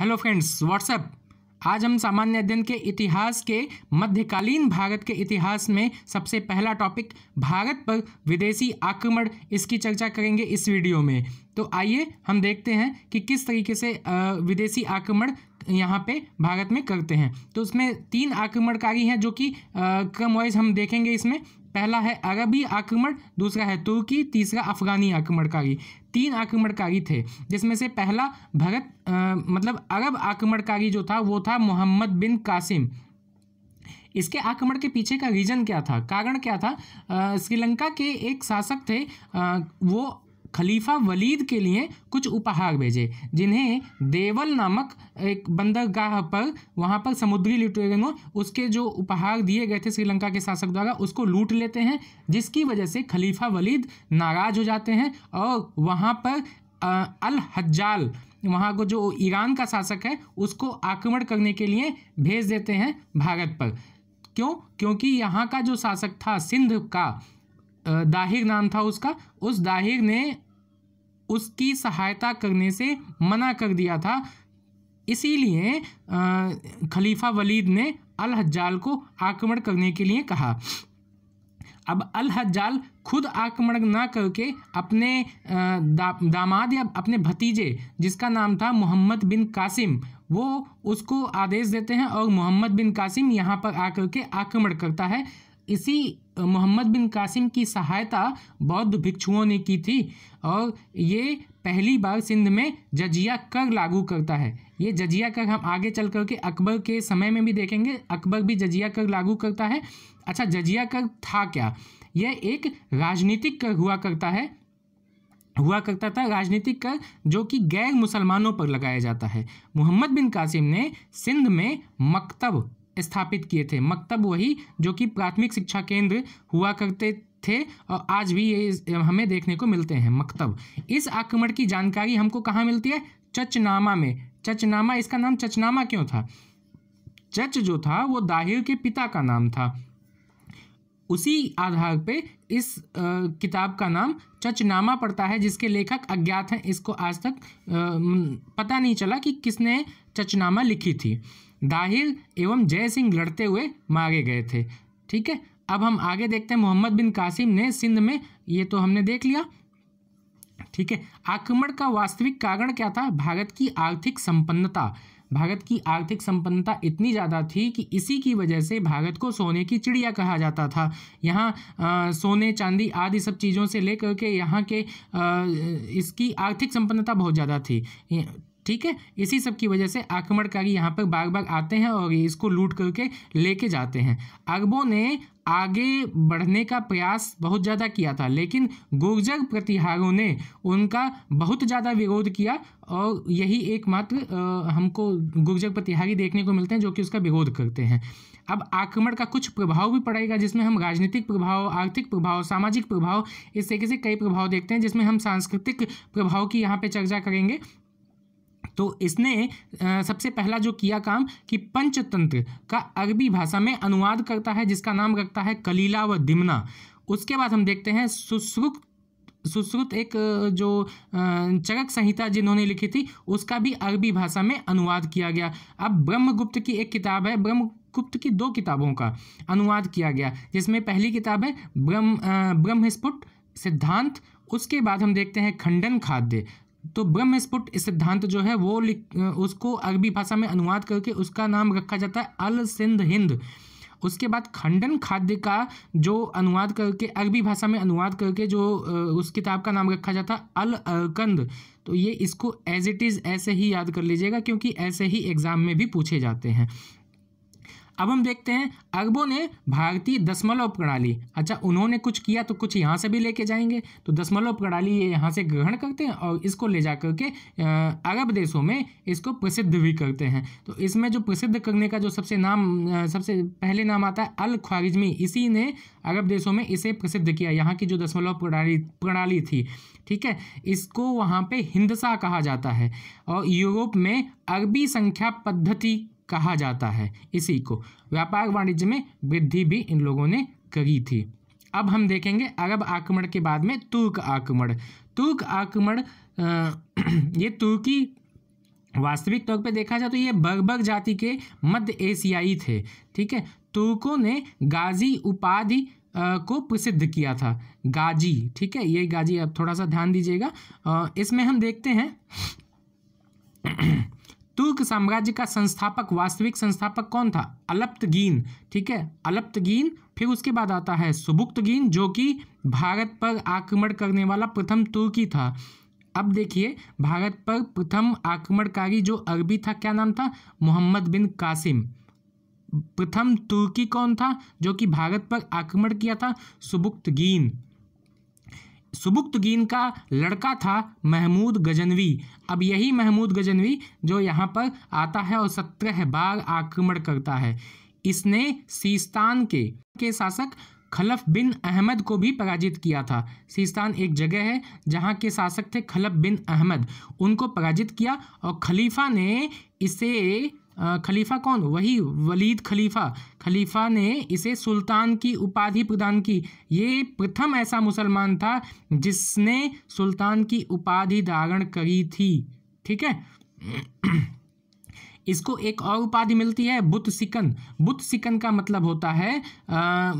hello friends WhatsApp आज हम सामान्य अध्ययन के इतिहास के मध्यकालीन भारत के इतिहास में सबसे पहला टॉपिक भारत पर विदेशी आक्रमण इसकी चर्चा करेंगे इस वीडियो में तो आइए हम देखते हैं कि किस तरीके से विदेशी आक्रमण यहाँ पे भारत में करते हैं तो उसमें तीन आक्रमणकारी हैं जो कि क्रम वाइज हम देखेंगे इसमें पहला है अरबी आक्रमण दूसरा है तुर्की तीसरा अफगानी आक्रमणकारी तीन आक्रमणकारी थे जिसमें से पहला भरत आ, मतलब अरब आक्रमणकारी जो था वो था मोहम्मद बिन कासिम इसके आक्रमण के पीछे का रीजन क्या था कारण क्या था श्रीलंका के एक शासक थे आ, वो खलीफा वलीद के लिए कुछ उपहार भेजे जिन्हें देवल नामक एक बंदरगाह पर वहाँ पर समुद्री लुटेरों उसके जो उपहार दिए गए थे श्रीलंका के शासक द्वारा उसको लूट लेते हैं जिसकी वजह से खलीफा वलीद नाराज हो जाते हैं और वहाँ पर अल हज्जाल वहाँ को जो ईरान का शासक है उसको आक्रमण करने के लिए भेज देते हैं भारत पर क्यों क्योंकि यहाँ का जो शासक था सिंध का दाहिर नाम था उसका उस दाहिर ने उसकी सहायता करने से मना कर दिया था इसीलिए खलीफा वलीद ने अल हज्जाल को आक्रमण करने के लिए कहा अब अल हज्जाल खुद आक्रमण ना करके अपने दा, दामाद या अपने भतीजे जिसका नाम था मोहम्मद बिन कासिम वो उसको आदेश देते हैं और मोहम्मद बिन कासिम यहाँ पर आकर के आक्रमण करता है इसी मोहम्मद बिन कासिम की सहायता बौद्ध भिक्षुओं ने की थी और ये पहली बार सिंध में जजिया कर लागू करता है ये जजिया कर हम आगे चल करके अकबर के समय में भी देखेंगे अकबर भी जजिया कर लागू करता है अच्छा जजिया कर था क्या यह एक राजनीतिक कर हुआ करता है हुआ करता था राजनीतिक कर जो कि गैर मुसलमानों पर लगाया जाता है मोहम्मद बिन कासिम ने सिंध में मकतब स्थापित किए थे मकतब वही जो कि प्राथमिक शिक्षा केंद्र हुआ करते थे और आज भी ये हमें देखने को मिलते हैं मकतब इस आक्रमण की जानकारी हमको कहाँ मिलती है चचनामा में चचनामा इसका नाम चचनामा क्यों था चच जो था वो दाहिर के पिता का नाम था उसी आधार पे इस किताब का नाम चचनामा पड़ता है जिसके लेखक अज्ञात हैं इसको आज तक पता नहीं चला कि किसने चचनामा लिखी थी दाहिर एवं जय सिंह लड़ते हुए मारे गए थे ठीक है अब हम आगे देखते हैं मोहम्मद बिन कासिम ने सिंध में ये तो हमने देख लिया ठीक है आक्रमण का वास्तविक कारण क्या था भारत की आर्थिक संपन्नता भारत की आर्थिक संपन्नता इतनी ज़्यादा थी कि इसी की वजह से भारत को सोने की चिड़िया कहा जाता था यहाँ सोने चांदी आदि सब चीज़ों से लेकर के यहाँ के आ, इसकी आर्थिक संपन्नता बहुत ज़्यादा थी ठीक है इसी सब की वजह से आक्रमणकारी यहाँ पर बाग बाग आते हैं और इसको लूट करके लेके जाते हैं अरबों ने आगे बढ़ने का प्रयास बहुत ज़्यादा किया था लेकिन गुर्जर प्रतिहारों ने उनका बहुत ज़्यादा विरोध किया और यही एकमात्र हमको गुर्जर प्रतिहारी देखने को मिलते हैं जो कि उसका विरोध करते हैं अब आक्रमण का कुछ प्रभाव भी पड़ेगा जिसमें हम राजनीतिक प्रभाव आर्थिक प्रभाव सामाजिक प्रभाव इस तरीके से कई प्रभाव देखते हैं जिसमें हम सांस्कृतिक प्रभाव की यहाँ पर चर्चा करेंगे तो इसने सबसे पहला जो किया काम कि पंचतंत्र का अरबी भाषा में अनुवाद करता है जिसका नाम रखता है कलीला व दिमना उसके बाद हम देखते हैं सुश्रुक सुश्रुत एक जो चरक संहिता जिन्होंने लिखी थी उसका भी अरबी भाषा में अनुवाद किया गया अब ब्रह्मगुप्त की एक किताब है ब्रह्म गुप्त की दो किताबों का अनुवाद किया गया जिसमें पहली किताब है ब्रह्म ब्रह्मस्फुट सिद्धांत उसके बाद हम देखते हैं खंडन खाद्य तो ब्रह्म स्फुट सिद्धांत जो है वो उसको अरबी भाषा में अनुवाद करके उसका नाम रखा जाता है अल सिंध हिंद उसके बाद खंडन खाद्य का जो अनुवाद करके अरबी भाषा में अनुवाद करके जो उस किताब का नाम रखा जाता अल अरकंद तो ये इसको एज इट इज़ ऐसे ही याद कर लीजिएगा क्योंकि ऐसे ही एग्ज़ाम में भी पूछे जाते हैं अब हम देखते हैं अरबों ने भारतीय दशमलव प्रणाली अच्छा उन्होंने कुछ किया तो कुछ यहाँ से भी लेके जाएंगे तो दशमलव प्रणाली ये यहाँ से ग्रहण करते हैं और इसको ले जा करके अरब देशों में इसको प्रसिद्ध भी करते हैं तो इसमें जो प्रसिद्ध करने का जो सबसे नाम सबसे पहले नाम आता है अल ख्वारिजमी इसी ने अरब देशों में इसे प्रसिद्ध किया यहाँ की जो दशमलव प्रणाली प्रणाली थी ठीक है इसको वहाँ पे हिंदसा कहा जाता है और यूरोप में अरबी संख्या पद्धति कहा जाता है इसी को व्यापार वाणिज्य में वृद्धि भी इन लोगों ने करी थी अब हम देखेंगे अरब आक्रमण के बाद में तुर्क आक्रमण तुर्क आक्रमण ये तुर्की वास्तविक तौर पे देखा जाए तो ये बर्बर जाति के मध्य एशियाई थे ठीक है तुर्कों ने गाजी उपाधि को प्रसिद्ध किया था गाजी ठीक है ये गाजी अब थोड़ा सा ध्यान दीजिएगा इसमें हम देखते हैं तुर्क साम्राज्य का संस्थापक वास्तविक संस्थापक कौन था अलप्तगीन ठीक है अलप्तगीन फिर उसके बाद आता है सुबुक्तगीन जो कि भारत पर आक्रमण करने वाला प्रथम तुर्की था अब देखिए भारत पर प्रथम आक्रमणकारी जो अरबी था क्या नाम था मोहम्मद बिन कासिम प्रथम तुर्की कौन था जो कि भारत पर आक्रमण किया था सुबुक्तगीन सुबुक्तगीन का लड़का था महमूद गजनवी अब यही महमूद गजनवी जो यहाँ पर आता है और सत्रह बार आक्रमण करता है इसने सीस्तान के के शासक खलफ बिन अहमद को भी पराजित किया था सीस्तान एक जगह है जहाँ के शासक थे खलफ बिन अहमद उनको पराजित किया और खलीफा ने इसे खलीफा कौन वही वलीद खलीफा खलीफा ने इसे सुल्तान की उपाधि प्रदान की ये प्रथम ऐसा मुसलमान था जिसने सुल्तान की उपाधि धारण करी थी ठीक है इसको एक और उपाधि मिलती है बुत सिकन बुत सिकन का मतलब होता है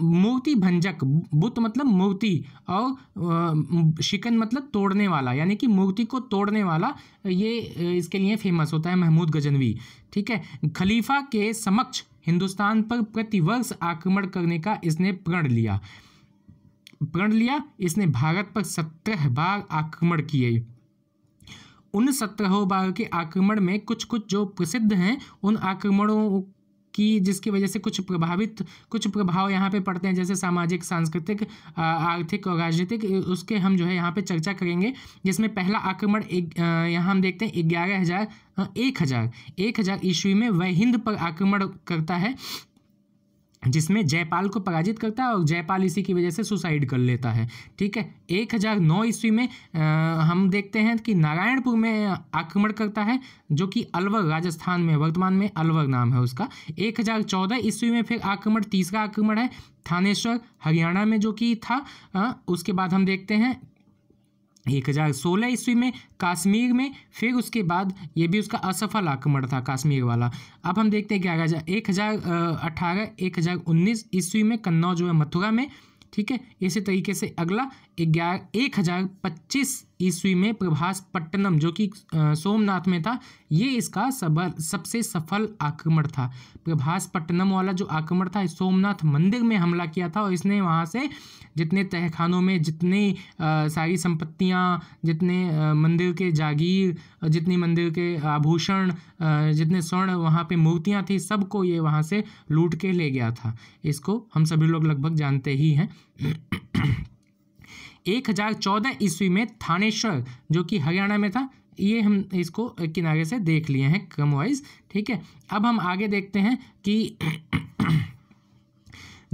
मूर्ति भंजक बुत मतलब मूर्ति और आ, शिकन मतलब तोड़ने वाला यानी कि मूर्ति को तोड़ने वाला ये इसके लिए फेमस होता है महमूद गजनवी ठीक है खलीफा के समक्ष हिंदुस्तान पर प्रतिवर्ष आक्रमण करने का इसने प्रण लिया प्रण लिया इसने भारत पर सत्रह बार आक्रमण किए उन सत्रहों के आक्रमण में कुछ कुछ जो प्रसिद्ध हैं उन आक्रमणों की जिसकी वजह से कुछ प्रभावित कुछ प्रभाव यहाँ पे पड़ते हैं जैसे सामाजिक सांस्कृतिक आर्थिक और राजनीतिक उसके हम जो है यहाँ पे चर्चा करेंगे जिसमें पहला आक्रमण यहाँ हम देखते हैं ग्यारह हज़ार एक हज़ार एक हज़ार ईस्वी में वह हिंद पर आक्रमण करता है जिसमें जयपाल को पराजित करता है और जयपाल इसी की वजह से सुसाइड कर लेता है ठीक है एक हज़ार नौ ईस्वी में आ, हम देखते हैं कि नारायणपुर में आक्रमण करता है जो कि अलवर राजस्थान में वर्तमान में अलवर नाम है उसका एक हज़ार चौदह ईस्वी में फिर आक्रमण तीसरा आक्रमण है थानेश्वर हरियाणा में जो कि था आ, उसके बाद हम देखते हैं एक हज़ार सोलह ईस्वी में कश्मीर में फिर उसके बाद ये भी उसका असफल आक्रमण था कश्मीर वाला अब हम देखते हैं ग्यारह हज़ार एक हज़ार अठारह एक हज़ार उन्नीस ईस्वी में कन्नौज जो है मथुरा में ठीक है इसी तरीके से अगला ग्यारह एक हज़ार पच्चीस ईस्वी में पट्टनम जो कि सोमनाथ में था ये इसका सब सबसे सफल आक्रमण था पट्टनम वाला जो आक्रमण था सोमनाथ मंदिर में हमला किया था और इसने वहाँ से जितने तहखानों में जितनी सारी संपत्तियाँ जितने आ, मंदिर के जागीर जितनी मंदिर के आभूषण जितने स्वर्ण वहाँ पे मूर्तियाँ थी सबको ये वहाँ से लूट के ले गया था इसको हम सभी लोग लगभग जानते ही हैं एक हज़ार चौदह ईस्वी में थानेश्वर जो कि हरियाणा में था ये हम इसको किनारे से देख लिए हैं क्रम वाइज ठीक है अब हम आगे देखते हैं कि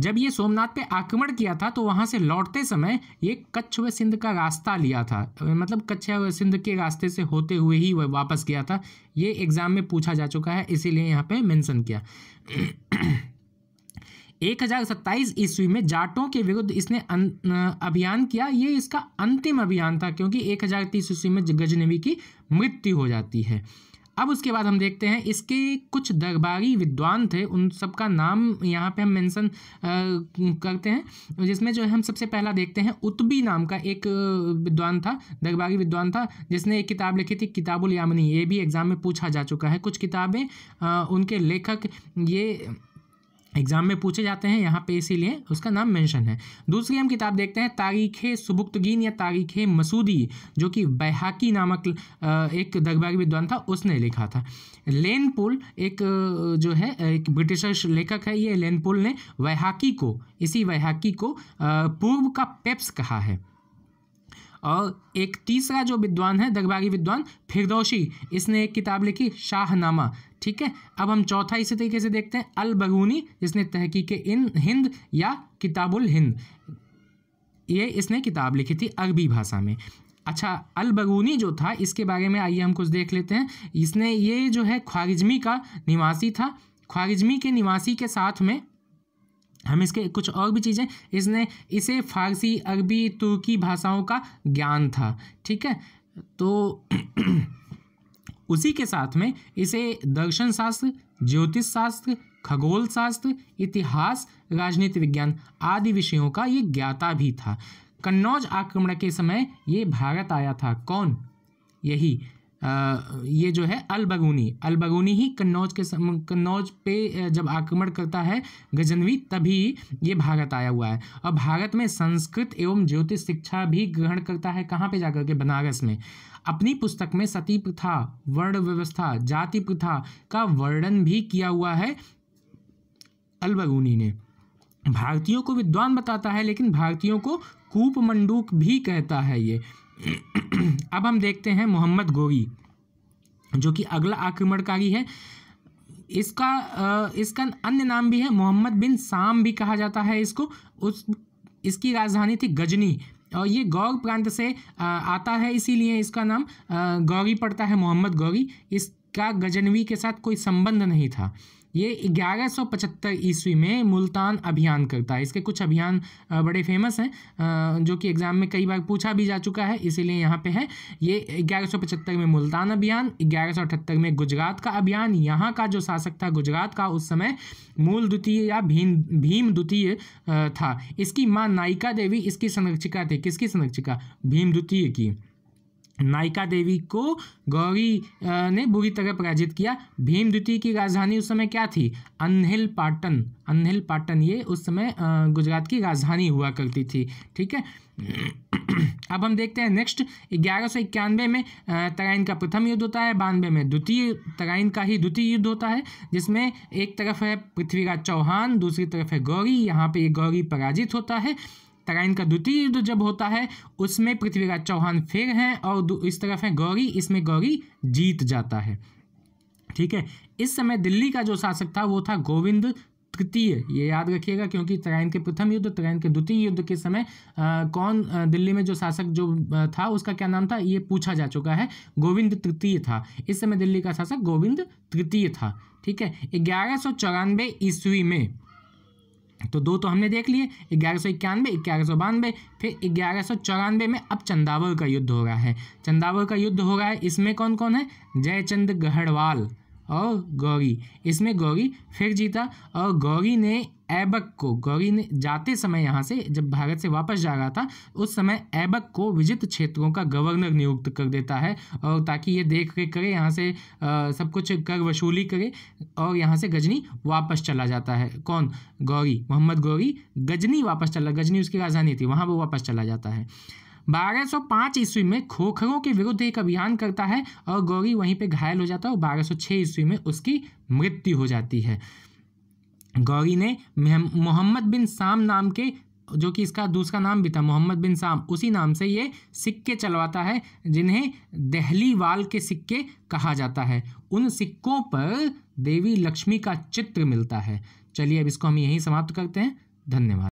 जब ये सोमनाथ पे आक्रमण किया था तो वहाँ से लौटते समय ये कच्छ व सिंध का रास्ता लिया था मतलब कच्छ व सिंध के रास्ते से होते हुए ही वह वापस गया था ये एग्ज़ाम में पूछा जा चुका है इसीलिए यहाँ पे मेंशन किया एक हज़ार सत्ताईस ईस्वी में जाटों के विरुद्ध इसने अभियान किया ये इसका अंतिम अभियान था क्योंकि एक हज़ार तीस ईस्वी में गजनवी की मृत्यु हो जाती है अब उसके बाद हम देखते हैं इसके कुछ दरबारी विद्वान थे उन सबका नाम यहाँ पे हम मेंशन करते हैं जिसमें जो है हम सबसे पहला देखते हैं उत्बी नाम का एक विद्वान था दरबारी विद्वान था जिसने एक किताब लिखी थी किताबुल यामनी ये भी एग्ज़ाम में पूछा जा चुका है कुछ किताबें उनके लेखक ये एग्जाम में पूछे जाते हैं यहाँ पे इसीलिए उसका नाम मेंशन है दूसरी हम किताब देखते हैं तारीख़ सुबुक्तगीन या तारीख़ मसूदी जो कि बैहाकी नामक एक दगबाग विद्वान था उसने लिखा था लेन पुल एक जो है एक ब्रिटिश लेखक है ये लेन पुल ने वैहाकी को इसी वैहाकी को पूर्व का पेप्स कहा है और एक तीसरा जो विद्वान है दरबारी विद्वान फिरदौशी इसने एक किताब लिखी शाहनामा ठीक है अब हम चौथा इसी तरीके से देखते हैं अल बरूनी जिसने तहकीक इन हिंद या किताबुल हिंद ये इसने किताब लिखी थी अरबी भाषा में अच्छा अल बगूनी जो था इसके बारे में आइए हम कुछ देख लेते हैं इसने ये जो है ख्वारिजमी का निवासी था ख्वारिजमी के निवासी के साथ में हम इसके कुछ और भी चीज़ें इसने इसे फारसी अरबी तुर्की भाषाओं का ज्ञान था ठीक है तो उसी के साथ में इसे दर्शन शास्त्र ज्योतिष शास्त्र खगोल शास्त्र इतिहास राजनीति विज्ञान आदि विषयों का ये ज्ञाता भी था कन्नौज आक्रमण के समय ये भारत आया था कौन यही ये जो है अलबगूनी अलबगूनी ही कन्नौज के सम, कन्नौज पे जब आक्रमण करता है गजनवी तभी ये भारत आया हुआ है और भारत में संस्कृत एवं ज्योतिष शिक्षा भी ग्रहण करता है कहाँ पे जाकर के बनारस में अपनी पुस्तक में सती प्रथा वर्ण व्यवस्था जाति प्रथा का वर्णन भी किया हुआ है अलबगूनी ने भारतीयों को विद्वान बताता है लेकिन भारतीयों को कूप मंडूक भी कहता है ये अब हम देखते हैं मोहम्मद गोरी जो कि अगला आक्रमणकारी है इसका इसका अन्य नाम भी है मोहम्मद बिन साम भी कहा जाता है इसको उस इसकी राजधानी थी गजनी और ये गौर प्रांत से आता है इसीलिए इसका नाम गौरी पड़ता है मोहम्मद गौरी इसका गजनवी के साथ कोई संबंध नहीं था ये 1175 ईस्वी में मुल्तान अभियान करता है इसके कुछ अभियान बड़े फेमस हैं जो कि एग्ज़ाम में कई बार पूछा भी जा चुका है इसीलिए यहाँ पे है ये 1175 में मुल्तान अभियान 1178 में गुजरात का अभियान यहाँ का जो शासक था गुजरात का उस समय मूल द्वितीय या भीम भीम द्वितीय था इसकी माँ नायिका देवी इसकी संरक्षिका थी किसकी संरक्षिका भीम द्वितीय की नायिका देवी को गौरी ने बुरी तरह पराजित किया भीम द्वितीय की राजधानी उस समय क्या थी अनहिल पाटन अनहिल पाटन ये उस समय गुजरात की राजधानी हुआ करती थी ठीक है अब हम देखते हैं नेक्स्ट ग्यारह सौ इक्यानवे में तराइन का प्रथम युद्ध होता है बानवे में द्वितीय तराइन का ही द्वितीय युद्ध होता है जिसमें एक तरफ है पृथ्वीराज चौहान दूसरी तरफ है गौरी यहाँ पे ये गौरी पराजित होता है तराइन का द्वितीय युद्ध जब होता है उसमें पृथ्वीराज चौहान फिर हैं और इस तरफ है गौरी इसमें गौरी जीत जाता है ठीक है इस समय दिल्ली का जो शासक था वो था गोविंद तृतीय ये याद रखिएगा क्योंकि तराइन के प्रथम युद्ध तराइन के द्वितीय युद्ध के समय आ, कौन आ, दिल्ली में जो शासक जो था उसका क्या नाम था ये पूछा जा चुका है गोविंद तृतीय था इस समय दिल्ली का शासक गोविंद तृतीय था ठीक है ग्यारह सौ ईस्वी में तो दो तो हमने देख लिए ग्यारह सौ इक्यानवे ग्यारह सौ बानवे फिर ग्यारह सौ चौरानवे में अब चंदावर का युद्ध हो रहा है चंदावर का युद्ध हो रहा है इसमें कौन कौन है जयचंद गढ़वाल और गौरी इसमें गौरी फिर जीता और गौरी ने ऐबक को गौरी ने जाते समय यहाँ से जब भारत से वापस जा रहा था उस समय ऐबक को विजित क्षेत्रों का गवर्नर नियुक्त कर देता है और ताकि ये देख रेख करे यहाँ से आ, सब कुछ कर वसूली करे और यहाँ से गजनी वापस चला जाता है कौन गौरी मोहम्मद गौरी गजनी वापस चला गजनी उसकी राजधानी थी वहाँ वो वापस चला जाता है 1205 ईस्वी में खोखरों के विरुद्ध एक अभियान करता है और गौरी वहीं पे घायल हो जाता है और 1206 ईस्वी में उसकी मृत्यु हो जाती है गौरी ने मोहम्मद बिन साम नाम के जो कि इसका दूसरा नाम भी था मोहम्मद बिन साम उसी नाम से ये सिक्के चलवाता है जिन्हें दहली वाल के सिक्के कहा जाता है उन सिक्कों पर देवी लक्ष्मी का चित्र मिलता है चलिए अब इसको हम यहीं समाप्त करते हैं धन्यवाद